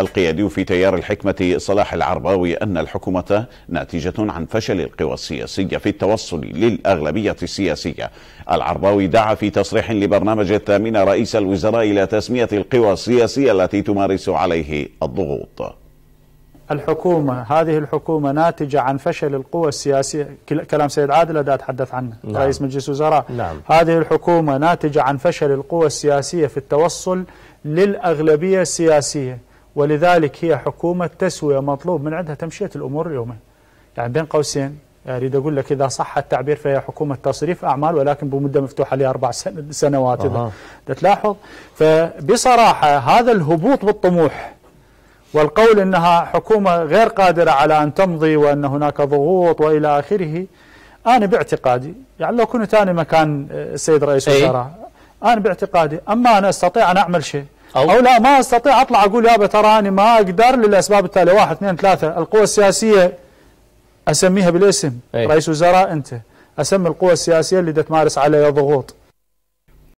القيادي في تيار الحكمة صلاح العرباوي أن الحكومة ناتجة عن فشل القوى السياسية في التوصل للأغلبية السياسية العرباوي دعا في تصريح لبرنامج الثامنة رئيس الوزراء إلى تسمية القوى السياسية التي تمارس عليه الضغوط الحكومة هذه الحكومة ناتجة عن فشل القوى السياسية كلام سيد عادل أداء تحدث عنه نعم. رئيس مجلس الوزراء نعم. هذه الحكومة ناتجة عن فشل القوى السياسية في التوصل للأغلبية السياسية ولذلك هي حكومة تسوية مطلوب من عندها تمشية الأمور اليومين يعني بين قوسين يعني اريد اقول لك اذا صح التعبير فهي حكومه تصريف اعمال ولكن بمده مفتوحه لاربع سنوات اذا أه. تلاحظ فبصراحه هذا الهبوط بالطموح والقول انها حكومه غير قادره على ان تمضي وان هناك ضغوط والى اخره انا باعتقادي يعني لو كنت انا مكان آه، السيد رئيس إيه. الوزراء انا باعتقادي اما انا استطيع ان اعمل شيء أو, أو لا ما أستطيع أطلع أقول يابا ترى أنا ما أقدر للأسباب التالية واحد اثنين ثلاثة القوى السياسية أسميها بالاسم أي. رئيس وزراء أنت أسمي القوى السياسية اللي تمارس علي ضغوط